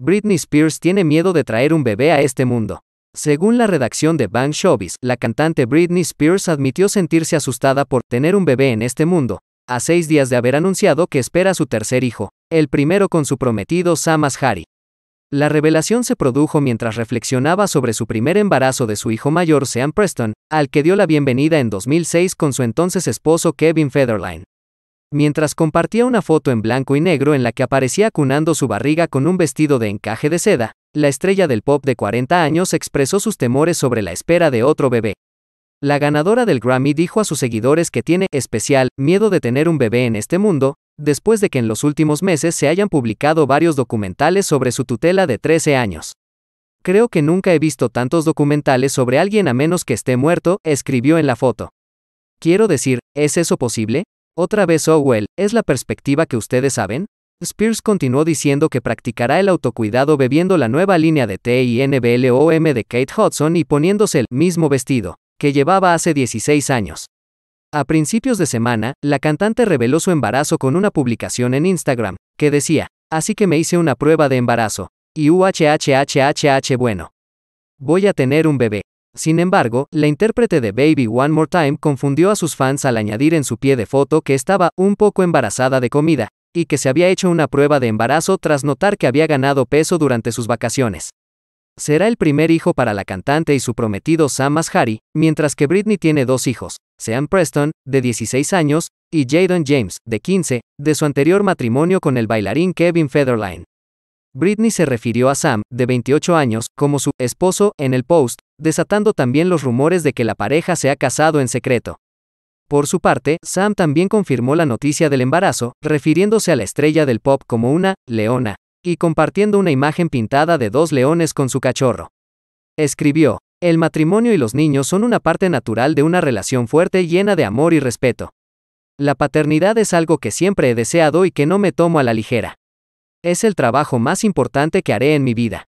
Britney Spears tiene miedo de traer un bebé a este mundo. Según la redacción de Bang Showbiz, la cantante Britney Spears admitió sentirse asustada por tener un bebé en este mundo, a seis días de haber anunciado que espera su tercer hijo, el primero con su prometido Sam Ashari. La revelación se produjo mientras reflexionaba sobre su primer embarazo de su hijo mayor Sean Preston, al que dio la bienvenida en 2006 con su entonces esposo Kevin Federline mientras compartía una foto en blanco y negro en la que aparecía cunando su barriga con un vestido de encaje de seda, la estrella del pop de 40 años expresó sus temores sobre la espera de otro bebé. La ganadora del Grammy dijo a sus seguidores que tiene especial miedo de tener un bebé en este mundo, después de que en los últimos meses se hayan publicado varios documentales sobre su tutela de 13 años. Creo que nunca he visto tantos documentales sobre alguien a menos que esté muerto, escribió en la foto. Quiero decir, ¿es eso posible? Otra vez well, ¿es la perspectiva que ustedes saben? Spears continuó diciendo que practicará el autocuidado bebiendo la nueva línea de té de Kate Hudson y poniéndose el mismo vestido que llevaba hace 16 años. A principios de semana, la cantante reveló su embarazo con una publicación en Instagram, que decía, así que me hice una prueba de embarazo, y uhhhh bueno. Voy a tener un bebé. Sin embargo, la intérprete de Baby One More Time confundió a sus fans al añadir en su pie de foto que estaba un poco embarazada de comida, y que se había hecho una prueba de embarazo tras notar que había ganado peso durante sus vacaciones. Será el primer hijo para la cantante y su prometido Sam Mashari, mientras que Britney tiene dos hijos, Sean Preston, de 16 años, y Jaden James, de 15, de su anterior matrimonio con el bailarín Kevin Federline. Britney se refirió a Sam, de 28 años, como su esposo en el post, desatando también los rumores de que la pareja se ha casado en secreto. Por su parte, Sam también confirmó la noticia del embarazo, refiriéndose a la estrella del pop como una leona, y compartiendo una imagen pintada de dos leones con su cachorro. Escribió, El matrimonio y los niños son una parte natural de una relación fuerte llena de amor y respeto. La paternidad es algo que siempre he deseado y que no me tomo a la ligera. Es el trabajo más importante que haré en mi vida.